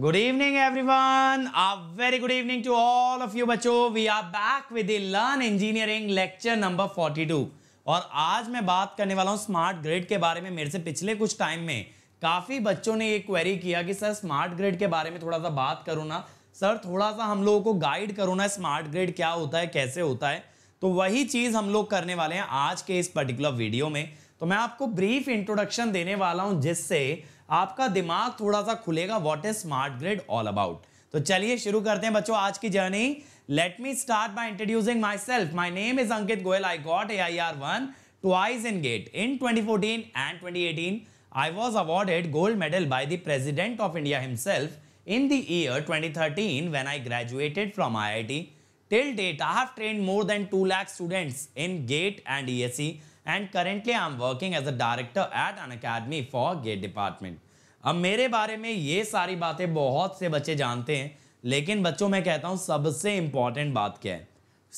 Good evening everyone uh very good evening to all of you बच्चों we are back with learn engineering lecture number 42 और आज मैं बात करने वाला हूँ स्मार्ट ग्रिड के बारे में मेरे से पिछले कुछ टाइम में काफ़ी बच्चों ने ये क्वेरी किया कि सर स्मार्ट ग्रिड के बारे में थोड़ा सा बात करो ना सर थोड़ा सा हम लोगों को गाइड करो ना स्मार्ट ग्रिड क्या होता है कैसे होता है तो वही चीज़ हम लोग करने वाले हैं आज के इस पर्टिकुलर वीडियो में तो मैं आपको ब्रीफ इंट्रोडक्शन देने वाला हूँ जिससे आपका दिमाग थोड़ा सा खुलेगा what is smart grid all about तो चलिए शुरू करते हैं बच्चों आज की journey let me start by introducing myself my name is Ankit Goyal I got A I R one twice in GATE in twenty fourteen and twenty eighteen I was awarded gold medal by the president of India himself in the year twenty thirteen when I graduated from I I T till date I have train more than two lakh students in GATE and E S C and currently I am working as a director at Unacademy for GATE department अब मेरे बारे में ये सारी बातें बहुत से बच्चे जानते हैं लेकिन बच्चों मैं कहता हूँ सबसे इम्पॉर्टेंट बात क्या है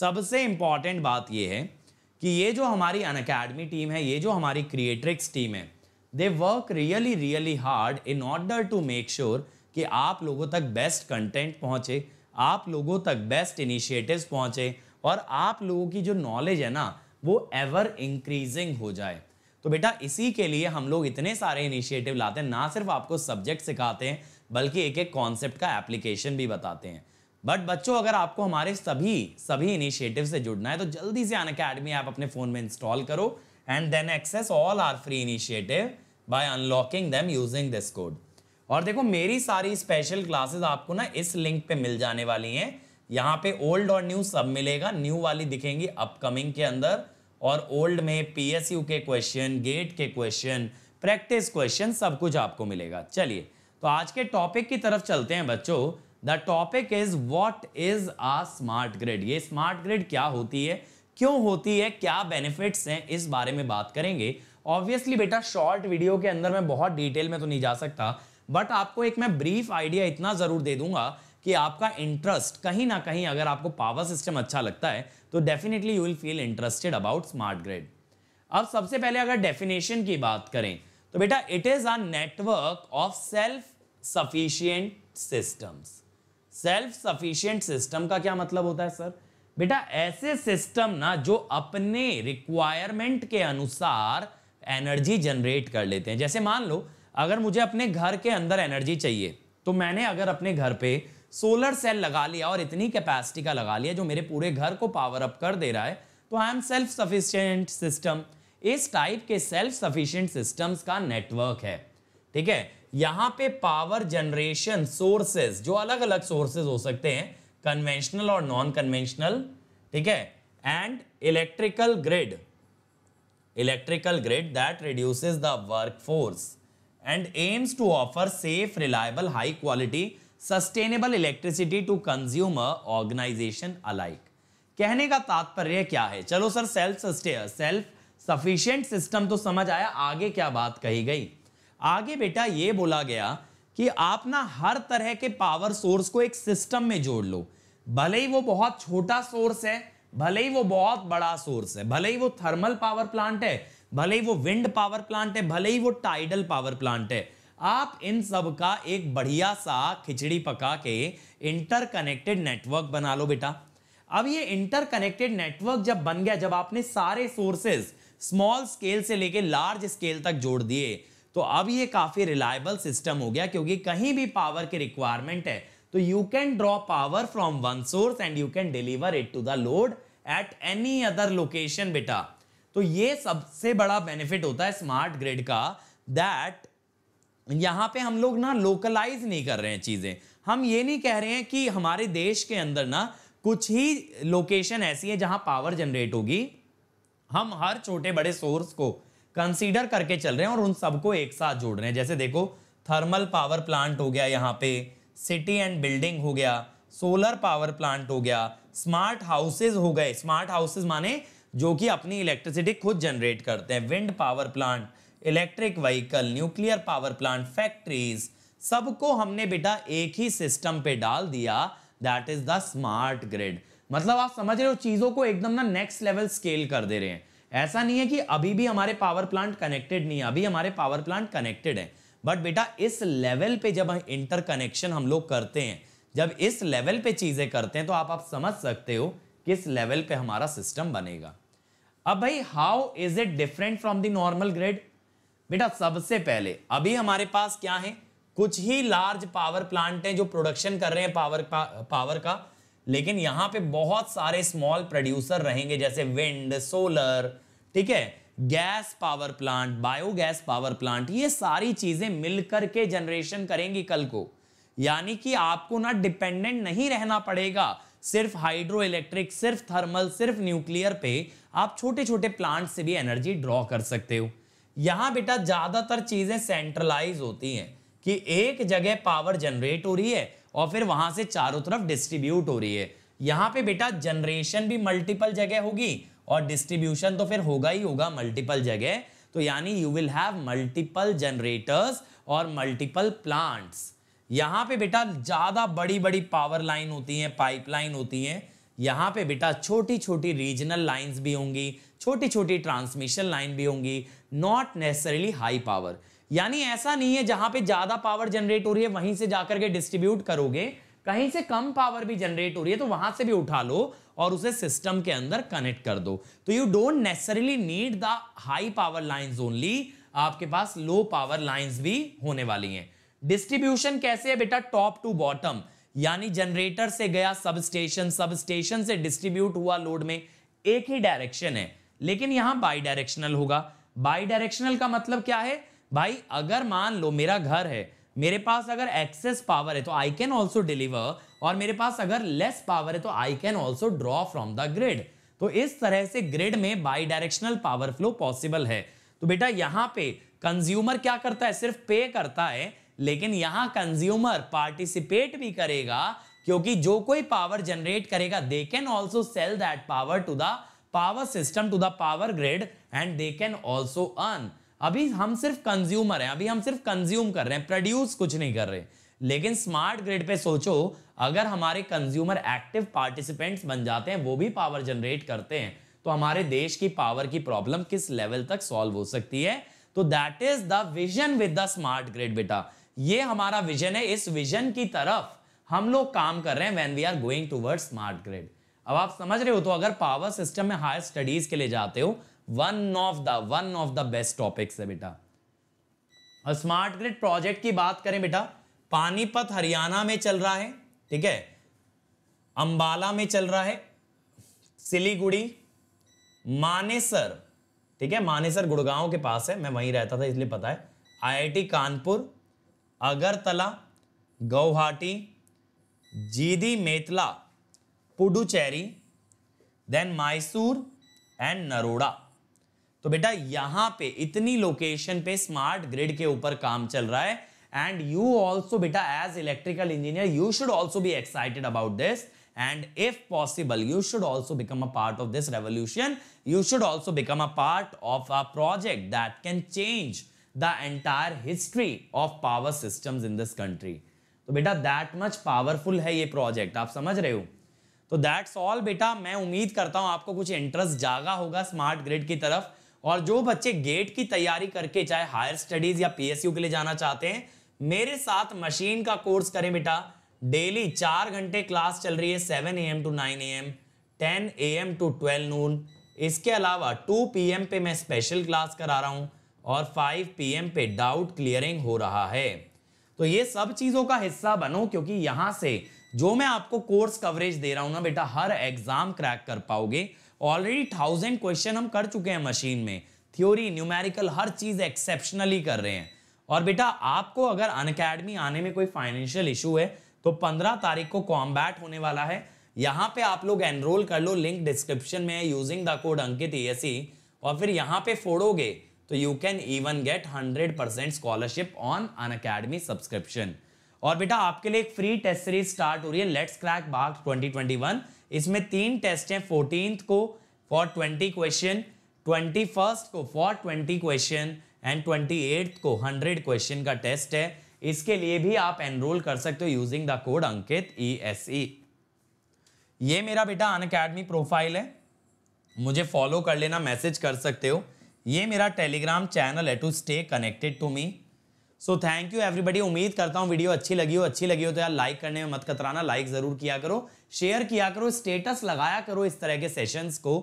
सबसे इम्पॉर्टेंट बात ये है कि ये जो हमारी अन अकेडमी टीम है ये जो हमारी क्रिएट्रिक्स टीम है they work really really hard in order to make sure कि आप लोगों तक बेस्ट कंटेंट पहुँचे आप लोगों तक बेस्ट इनिशिएटिव्स पहुँचे और आप लोगों की जो नॉलेज है ना वो एवर इंक्रीजिंग हो जाए तो बेटा इसी के लिए हम लोग इतने सारे इनिशिएटिव लाते हैं ना सिर्फ आपको सब्जेक्ट सिखाते हैं बल्कि एक एक कॉन्सेप्ट का एप्लीकेशन भी बताते हैं बट बच्चों अगर आपको हमारे सभी सभी इनिशिएटिव से जुड़ना है तो जल्दी से अन अकेडमी ऐप अपने फ़ोन में इंस्टॉल करो and then access all our free initiative by unlocking them using this code और देखो मेरी सारी स्पेशल क्लासेस आपको ना इस लिंक पे मिल जाने वाली हैं यहाँ पे ओल्ड और न्यू सब मिलेगा न्यू वाली दिखेंगी अपकमिंग के अंदर और ओल्ड में पीएसयू के क्वेश्चन गेट के क्वेश्चन प्रैक्टिस क्वेश्चन सब कुछ आपको मिलेगा चलिए तो आज के टॉपिक की तरफ चलते हैं बच्चों the topic is what is a smart grid ये स्मार्ट ग्रिड क्या होती है क्यों होती है क्या बेनिफिट्स हैं इस बारे में बात करेंगे ऑब्वियसली बेटा शॉर्ट वीडियो के अंदर मैं बहुत डिटेल में तो नहीं जा सकता बट आपको एक मैं ब्रीफ आइडिया इतना ज़रूर दे दूंगा कि आपका इंटरेस्ट कहीं ना कहीं अगर आपको पावर सिस्टम अच्छा लगता है तो definitely you will feel interested about smart grid अब सबसे पहले अगर डेफिनेशन की बात करें तो बेटा it is a network of self sufficient systems self sufficient system का क्या मतलब होता है सर बेटा ऐसे सिस्टम ना जो अपने रिक्वायरमेंट के अनुसार एनर्जी जनरेट कर लेते हैं जैसे मान लो अगर मुझे अपने घर के अंदर एनर्जी चाहिए तो मैंने अगर अपने घर पे सोलर सेल लगा लिया और इतनी कैपेसिटी का लगा लिया जो मेरे पूरे घर को पावर अप कर दे रहा है तो I am self sufficient system इस टाइप के सेल्फ सफिशियंट सिस्टम्स का नेटवर्क है ठीक है यहाँ पे पावर जनरेशन सोर्सेज जो अलग अलग सोर्सेज हो सकते हैं कन्वेंशनल और नॉन कन्वेंशनल ठीक है and electrical grid electrical grid that reduces the work force and aims to offer safe reliable high quality sustainable electricity to consumer organisation alike कहने का तात्पर्य क्या है चलो sir self self sufficient system तो समझ आया आगे क्या बात कही गई आगे बेटा ये बोला गया कि आप ना हर तरह के पावर सोर्स को एक सिस्टम में जोड़ लो भले ही वो बहुत छोटा सोर्स है भले ही वो बहुत बड़ा सोर्स है भले ही वो थर्मल पावर प्लांट है भले ही वो विंड पावर प्लांट है भले ही वो टाइडल पावर प्लांट है आप इन सब का एक बढ़िया सा खिचड़ी पका के इंटरकनेक्टेड नेटवर्क बना लो बेटा अब ये इंटरकनेक्टेड नेटवर्क जब बन गया जब आपने सारे सोर्सेज स्मॉल स्केल से लेके लार्ज स्केल तक जोड़ दिए तो अब ये काफी रिलायबल सिस्टम हो गया क्योंकि कहीं भी पावर की रिक्वायरमेंट है तो you can draw power from one source and you can deliver it to the load at any other location बेटा तो ये सबसे बड़ा बेनिफिट होता है स्मार्ट ग्रिड का दैट यहाँ पे हम लोग ना लोकलाइज नहीं कर रहे हैं चीज़ें हम ये नहीं कह रहे हैं कि हमारे देश के अंदर ना कुछ ही लोकेशन ऐसी है जहाँ पावर जनरेट होगी हम हर छोटे बड़े सोर्स को कंसीडर करके चल रहे हैं और उन सबको एक साथ जोड़ रहे हैं जैसे देखो थर्मल पावर प्लांट हो गया यहाँ पे सिटी एंड बिल्डिंग हो गया सोलर पावर प्लांट हो गया स्मार्ट हाउसेज हो गए स्मार्ट हाउसेज माने जो कि अपनी इलेक्ट्रिसिटी खुद जनरेट करते हैं wind power plant electric vehicle nuclear power plant factories सबको हमने बेटा एक ही सिस्टम पे डाल दिया that is the smart grid मतलब आप समझ रहे हो चीजों को एकदम ना नेक्स्ट लेवल स्केल कर दे रहे हैं ऐसा नहीं है कि अभी भी हमारे पावर प्लांट कनेक्टेड नहीं है अभी हमारे पावर प्लांट कनेक्टेड है बट बेटा इस लेवल पे जब इंटर कनेक्शन हम लोग करते हैं जब इस लेवल पे चीज़ें करते हैं तो आप आप समझ सकते हो किस लेवल पे हमारा सिस्टम बनेगा अब भाई how is it different from the normal grid बेटा सबसे पहले अभी हमारे पास क्या है कुछ ही लार्ज पावर प्लांट हैं जो प्रोडक्शन कर रहे हैं पावर पा, पावर का लेकिन यहां पे बहुत सारे स्मॉल प्रोड्यूसर रहेंगे जैसे विंड सोलर ठीक है gas power plant biogas power plant ये सारी चीजें मिलकर के जनरेशन करेंगी कल को यानी कि आपको ना डिपेंडेंट नहीं रहना पड़ेगा सिर्फ हाइड्रो इलेक्ट्रिक सिर्फ थर्मल सिर्फ न्यूक्लियर पे आप छोटे छोटे प्लांट से भी एनर्जी ड्रॉ कर सकते हो यहाँ बेटा ज़्यादातर चीज़ें सेंट्रलाइज होती हैं कि एक जगह पावर जनरेट हो रही है और फिर वहां से चारों तरफ डिस्ट्रीब्यूट हो रही है यहाँ पे बेटा जनरेशन भी मल्टीपल जगह होगी और डिस्ट्रीब्यूशन तो फिर होगा ही होगा मल्टीपल जगह तो यानी you will have multiple generators और मल्टीपल प्लांट्स यहाँ पे बेटा ज़्यादा बड़ी बड़ी पावर लाइन होती हैं पाइपलाइन होती हैं यहाँ पे बेटा छोटी छोटी रीजनल लाइंस भी होंगी छोटी छोटी ट्रांसमिशन लाइन भी होंगी नॉट नेसेसरीली हाई पावर यानी ऐसा नहीं है जहां पे ज्यादा पावर जनरेट हो रही है वहीं से जाकर के डिस्ट्रीब्यूट करोगे कहीं से कम पावर भी जनरेट हो रही है तो वहां से भी उठा लो और उसे सिस्टम के अंदर कनेक्ट कर दो तो you don't necessarily need the high power lines only आपके पास लो पावर लाइन्स भी होने वाली हैं डिस्ट्रीब्यूशन कैसे है बेटा टॉप टू बॉटम यानी जनरेटर से गया सब स्टेशन सब स्टेशन से डिस्ट्रीब्यूट हुआ लोड में एक ही डायरेक्शन है लेकिन यहां बाई डायरेक्शनल होगा बाई डायरेक्शनल का मतलब क्या है भाई अगर मान लो मेरा घर है मेरे पास अगर एक्सेस पावर है तो आई कैन ऑल्सो डिलीवर और मेरे पास अगर लेस पावर है तो I can also draw from the grid तो इस तरह से ग्रिड में bidirectional power flow possible है तो बेटा यहाँ पे कंज्यूमर क्या करता है सिर्फ पे करता है लेकिन यहां कंज्यूमर पार्टिसिपेट भी करेगा क्योंकि जो कोई पावर जनरेट करेगा they can also sell that power to the power system to the power grid and they can also earn अभी हम सिर्फ कंज्यूमर हैं अभी हम सिर्फ कंज्यूम कर रहे हैं प्रोड्यूस कुछ नहीं कर रहे लेकिन स्मार्ट ग्रिड पे सोचो अगर हमारे कंज्यूमर एक्टिव पार्टिसिपेंट्स बन जाते हैं वो भी पावर जनरेट करते हैं तो हमारे देश की पावर की प्रॉब्लम किस लेवल तक सॉल्व हो सकती है तो that is the vision with the smart grid बेटा ये हमारा विजन है इस विजन की तरफ हम लोग काम कर रहे हैं when we are going toward smart grid अब आप समझ रहे हो तो अगर पावर सिस्टम में हायर स्टडीज के लिए जाते हो one of the one of the best topics है बेटा और स्मार्ट ग्रिड प्रोजेक्ट की बात करें बेटा पानीपत हरियाणा में चल रहा है ठीक है अंबाला में चल रहा है सिलीगुड़ी मानेसर ठीक है मानेसर गुड़गांव के पास है मैं वहीं रहता था इसलिए पता है आईआईटी कानपुर अगरतला गौहाटी जीदी मेतला पुडुचेरी देन मैसूर एंड नरोड़ा तो बेटा यहां पे इतनी लोकेशन पे स्मार्ट ग्रिड के ऊपर काम चल रहा है एंड यू ऑल्सो बेटा as electrical engineer you should also be excited about this and if possible you should also become a part of this revolution you should also become a part of a project that can change the entire history of power system in this country तो बेटा that much powerful है ये project आप समझ रहे हो तो that's all बेटा मैं उम्मीद करता हूँ आपको कुछ इंटरेस्ट जागा होगा स्मार्ट ग्रिड की तरफ और जो बच्चे गेट की तैयारी करके चाहे हायर स्टडीज या पीएसयू के लिए जाना चाहते हैं मेरे साथ मशीन का कोर्स करें बेटा डेली चार घंटे क्लास चल रही है seven A M to nine A M ten A M to twelve noon इसके अलावा टू पी एम पे मैं स्पेशल क्लास करा रहा हूँ और 5 पीएम पे डाउट क्लियरिंग हो रहा है तो ये सब चीज़ों का हिस्सा बनो क्योंकि यहाँ से जो मैं आपको कोर्स कवरेज दे रहा हूँ ना बेटा हर एग्ज़ाम क्रैक कर पाओगे ऑलरेडी थाउजेंड क्वेश्चन हम कर चुके हैं मशीन में थ्योरी न्यूमेरिकल हर चीज़ एक्सेप्शनली कर रहे हैं और बेटा आपको अगर अन आने में कोई फाइनेंशियल इशू है तो पंद्रह तारीख को कॉम्बैट होने वाला है यहाँ पे आप लोग एनरोल कर लो लिंक डिस्क्रिप्शन में है using the code Ankit A e। और फिर यहाँ पे फोड़ोगे तो you can even get 100 percent scholarship on Unacademy subscription और बेटा आपके लिए एक फ्री टेस्ट सीरीज स्टार्ट हो रही है लेट्स क्रैक बाग 2021 इसमें तीन टेस्ट हैं फोर्टीन को for twenty question twenty first को for twenty question and twenty eighth को हंड्रेड क्वेश्चन का टेस्ट है इसके लिए भी आप एनरोल कर सकते हो using the code Ankit E S E ये मेरा बेटा अन अकेडमी प्रोफाइल है मुझे फॉलो कर लेना मैसेज कर सकते हो ये मेरा टेलीग्राम चैनल है to stay connected to me so thank you everybody उम्मीद करता हूँ वीडियो अच्छी लगी हो अच्छी लगी हो तो यार लाइक करने में मत कतराना लाइक ज़रूर किया करो शेयर किया करो स्टेटस लगाया करो इस तरह के सेशंस को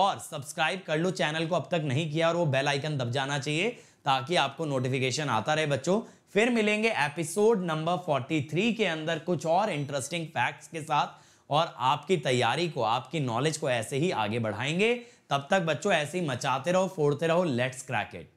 और सब्सक्राइब कर लो चैनल को अब तक नहीं किया और वो बेल आइकन दब जाना चाहिए ताकि आपको नोटिफिकेशन आता रहे बच्चों फिर मिलेंगे एपिसोड नंबर 43 के अंदर कुछ और इंटरेस्टिंग फैक्ट्स के साथ और आपकी तैयारी को आपकी नॉलेज को ऐसे ही आगे बढ़ाएंगे तब तक बच्चों ऐसे ही मचाते रहो फोड़ते रहो लेट्स क्रैक इट